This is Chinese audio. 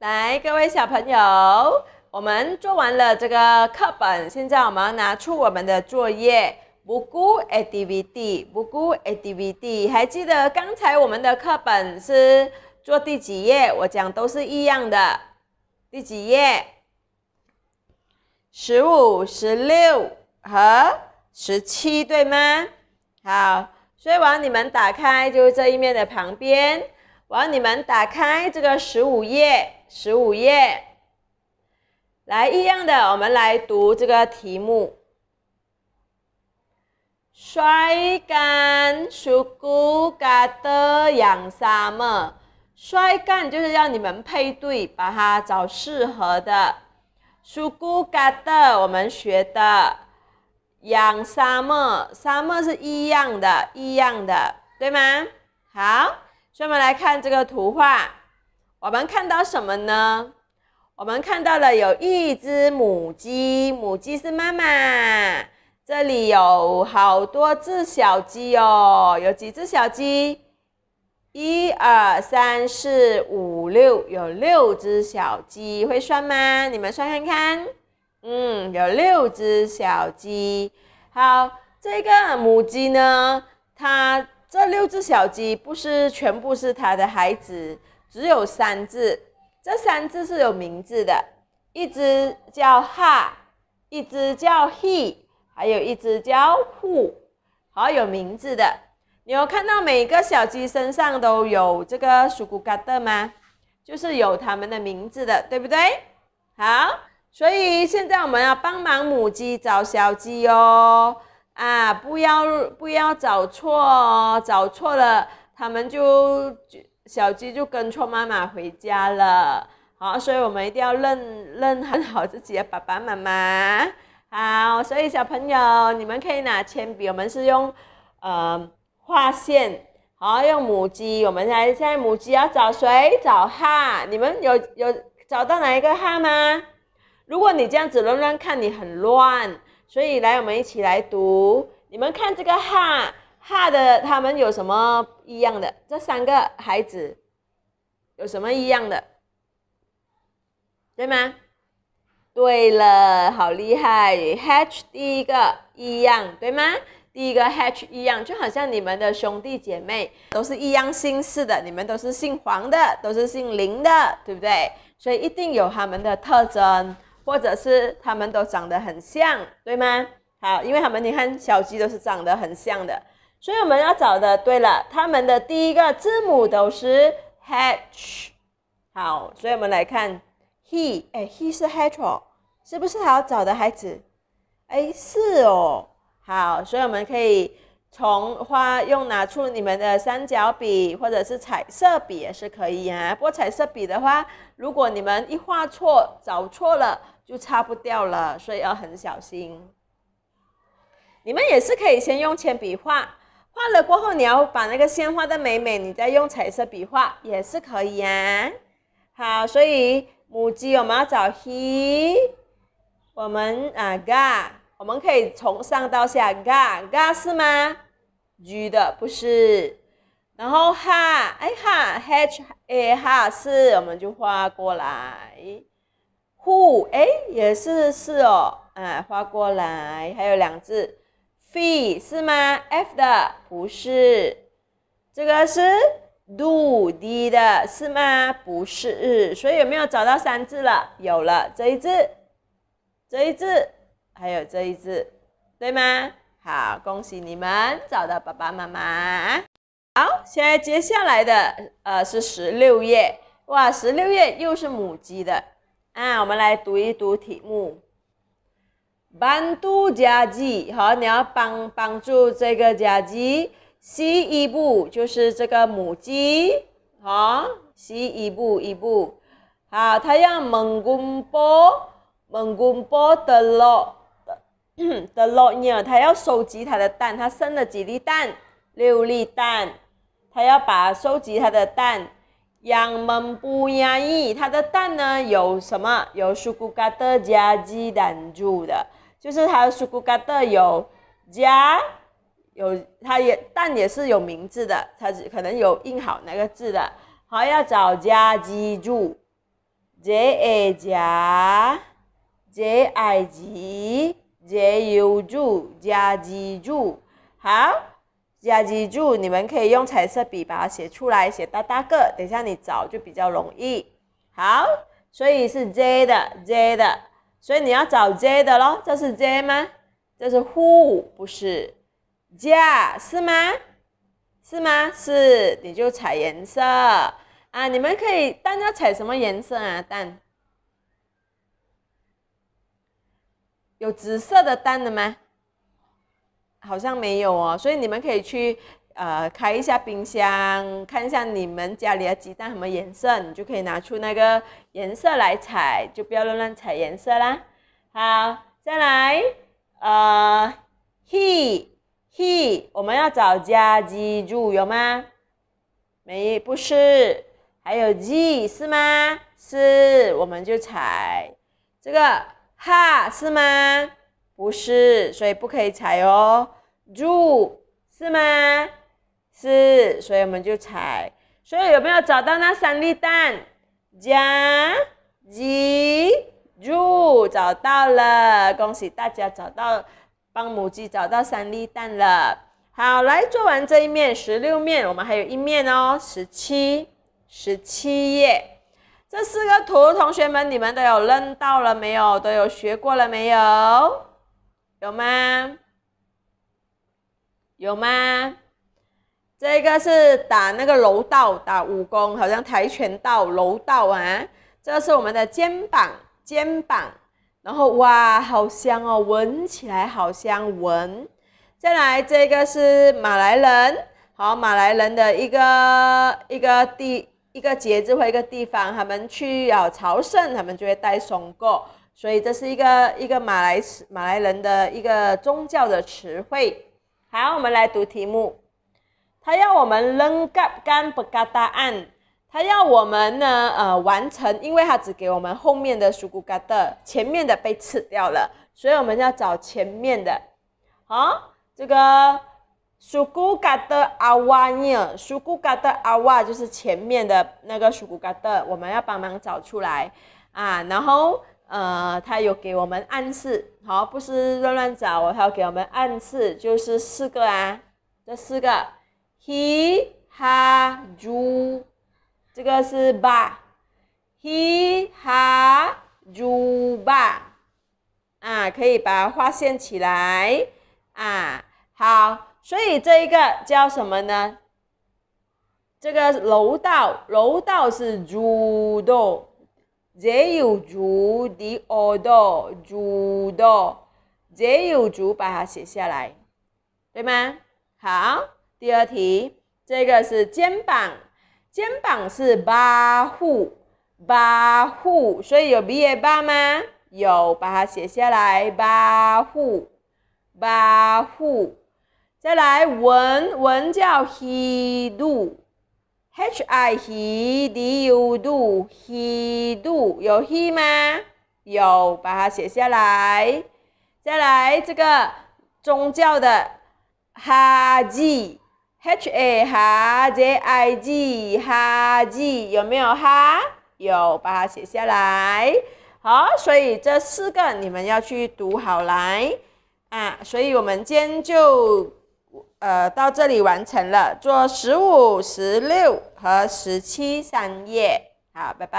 来，各位小朋友，我们做完了这个课本，现在我们要拿出我们的作业。不估 A D V D，不估 A D V D，还记得刚才我们的课本是做第几页？我讲都是一样的，第几页？十五、十六和十七，对吗？好，所以我要你们打开，就是这一面的旁边。我要你们打开这个十五页。十五页，来一样的，我们来读这个题目。摔干 s 骨 u g u g a t 养沙漠。摔干就是要你们配对，把它找适合的。s 骨 u g u g a t 我们学的养沙漠，沙漠是一样的，一样的，对吗？好，所以我们来看这个图画。我们看到什么呢？我们看到了有一只母鸡，母鸡是妈妈。这里有好多只小鸡哦，有几只小鸡？一二三四五六，有六只小鸡。会算吗？你们算看看。嗯，有六只小鸡。好，这个母鸡呢，它这六只小鸡不是全部是它的孩子。只有三只，这三只是有名字的，一只叫哈，一只叫 he，还有一只叫虎，好有名字的。你有看到每个小鸡身上都有这个 suga 的吗？就是有它们的名字的，对不对？好，所以现在我们要帮忙母鸡找小鸡哟，啊，不要不要找错，找错了它们就。小鸡就跟错妈妈回家了，好，所以我们一定要认认很好自己的爸爸妈妈。好，所以小朋友，你们可以拿铅笔，我们是用，呃，画线。好，用母鸡，我们来，现在母鸡要找谁？找哈，你们有有找到哪一个哈吗？如果你这样子乱乱看，你很乱。所以来，我们一起来读，你们看这个哈，哈的，他们有什么一样的？这三个孩子有什么一样的？对吗？对了，好厉害！Hatch 第一个一样，对吗？第一个 Hatch 样，就好像你们的兄弟姐妹都是一样姓氏的，你们都是姓黄的，都是姓林的，对不对？所以一定有他们的特征，或者是他们都长得很像，对吗？好，因为他们你看小鸡都是长得很像的。所以我们要找的，对了，他们的第一个字母都是 H。好，所以我们来看 He，哎，He 是 Hetro，是不是还要找的孩子？哎，是哦。好，所以我们可以从花用拿出你们的三角笔或者是彩色笔也是可以啊。不过彩色笔的话，如果你们一画错找错了就擦不掉了，所以要很小心。你们也是可以先用铅笔画。画了过后，你要把那个线画的美美，你再用彩色笔画也是可以呀。好，所以母鸡我们要找 H，e 我们啊嘎，我们可以从上到下嘎嘎是吗？女的不是，然后 H 哎 H H a H 是，我们就画过来。Who 哎也是是哦，啊画过来，还有两字。f e 是吗？f 的不是，这个是 do d 的是吗？不是，所以有没有找到三字了？有了，这一字，这一字，还有这一字，对吗？好，恭喜你们找到爸爸妈妈。好，现在接下来的呃是十六页，哇，十六页又是母鸡的啊，我们来读一读题目。帮助家鸡，好，你要帮帮助这个家鸡，西一步就是这个母鸡，好，西一步一步，好，它要蒙 e n 蒙 g u 的 p 的 m e n 它要收集它的蛋，它生了几粒蛋，六粒蛋，它要把收集它的蛋，yang m e u n y a i 它的蛋呢有什么？有 s u k 的 a 家鸡蛋住的。就是它，苏格兰的有加有它也，但也是有名字的，它只可能有印好那个字的。好，要找加鸡住，Z A J I I J Z U J 加鸡住，好，加鸡住，你们可以用彩色笔把它写出来，写大大个，等下你找就比较容易。好，所以是 Z 的，Z 的。所以你要找 J 的咯，这是 J 吗？这是 Who 不是，Ja 是吗？是吗？是，你就踩颜色啊！你们可以，蛋要踩什么颜色啊？蛋有紫色的蛋的吗？好像没有哦，所以你们可以去。呃，开一下冰箱，看一下你们家里的鸡蛋什么颜色，你就可以拿出那个颜色来踩，就不要乱乱踩颜色啦。好，再来，呃，he he，我们要找家鸡住，有吗？没，不是，还有 g 是吗？是，我们就踩这个 h 是吗？不是，所以不可以踩哦。住是吗？是，所以我们就踩。所以有没有找到那三粒蛋？鸭、鸡、猪，找到了，恭喜大家找到，帮母鸡找到三粒蛋了。好，来做完这一面，十六面，我们还有一面哦，十七，十七页，这四个图，同学们你们都有认到了没有？都有学过了没有？有吗？有吗？这个是打那个柔道，打武功，好像跆拳道、柔道啊。这是我们的肩膀，肩膀。然后哇，好香哦，闻起来好香，闻。再来，这个是马来人，好，马来人的一个一个地一个节日或一个地方，他们去要朝圣，他们就会带松果，所以这是一个一个马来马来人的一个宗教的词汇。好，我们来读题目。他要我们扔干干 g u 答案，他要我们呢呃完成，因为他只给我们后面的 s 骨嘎的，前面的被吃掉了，所以我们要找前面的。好，这个 suguga de awani，suguga awa 就是前面的那个 s 骨 g 的，a 我们要帮忙找出来啊。然后呃，他有给我们暗示，好，不是乱乱找，他有给我们暗示，就是四个啊，这四个。he ha ju，这个是，he ha ju 八，啊，可以把画线起来，啊，好，所以这一个叫什么呢？这个楼道，楼道是“住”道，也有“住”的耳朵，“住”道，也有“住”，把它写下来，对吗？好。第二题，这个是肩膀，肩膀是八户八户，所以有 b a 八吗？有，把它写下来八户八户。再来文文叫 h e d o h i h e d u do hidu 有 h e 吗？有，把它写下来。再来这个宗教的哈记。h a h z i g h G 有没有哈？有，把它写下来。好，所以这四个你们要去读好来啊。所以我们今天就呃到这里完成了，做十五、十六和十七三页。好，拜拜。